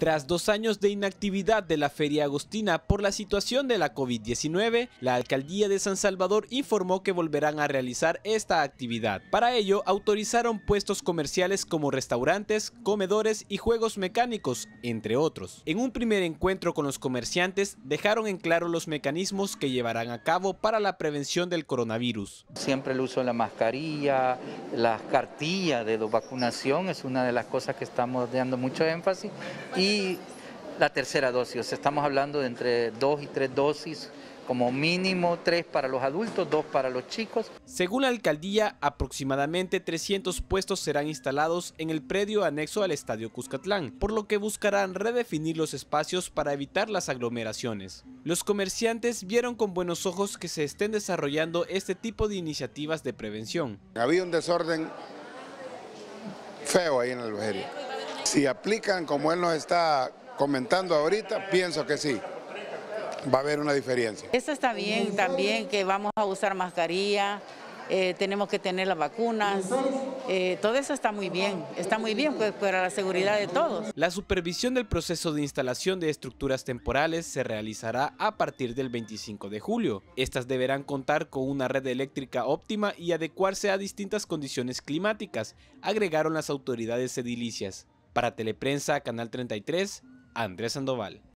Tras dos años de inactividad de la Feria Agustina por la situación de la COVID-19, la Alcaldía de San Salvador informó que volverán a realizar esta actividad. Para ello, autorizaron puestos comerciales como restaurantes, comedores y juegos mecánicos, entre otros. En un primer encuentro con los comerciantes, dejaron en claro los mecanismos que llevarán a cabo para la prevención del coronavirus. Siempre el uso de la mascarilla, la cartilla de vacunación es una de las cosas que estamos dando mucho énfasis y y la tercera dosis. estamos hablando de entre dos y tres dosis, como mínimo tres para los adultos, dos para los chicos. Según la alcaldía, aproximadamente 300 puestos serán instalados en el predio anexo al Estadio Cuscatlán, por lo que buscarán redefinir los espacios para evitar las aglomeraciones. Los comerciantes vieron con buenos ojos que se estén desarrollando este tipo de iniciativas de prevención. Había un desorden feo ahí en el si aplican como él nos está comentando ahorita, pienso que sí. Va a haber una diferencia. Eso está bien también, que vamos a usar mascarilla, eh, tenemos que tener las vacunas, eh, todo eso está muy bien, está muy bien pues, para la seguridad de todos. La supervisión del proceso de instalación de estructuras temporales se realizará a partir del 25 de julio. Estas deberán contar con una red eléctrica óptima y adecuarse a distintas condiciones climáticas, agregaron las autoridades edilicias. Para Teleprensa, Canal 33, Andrés Sandoval.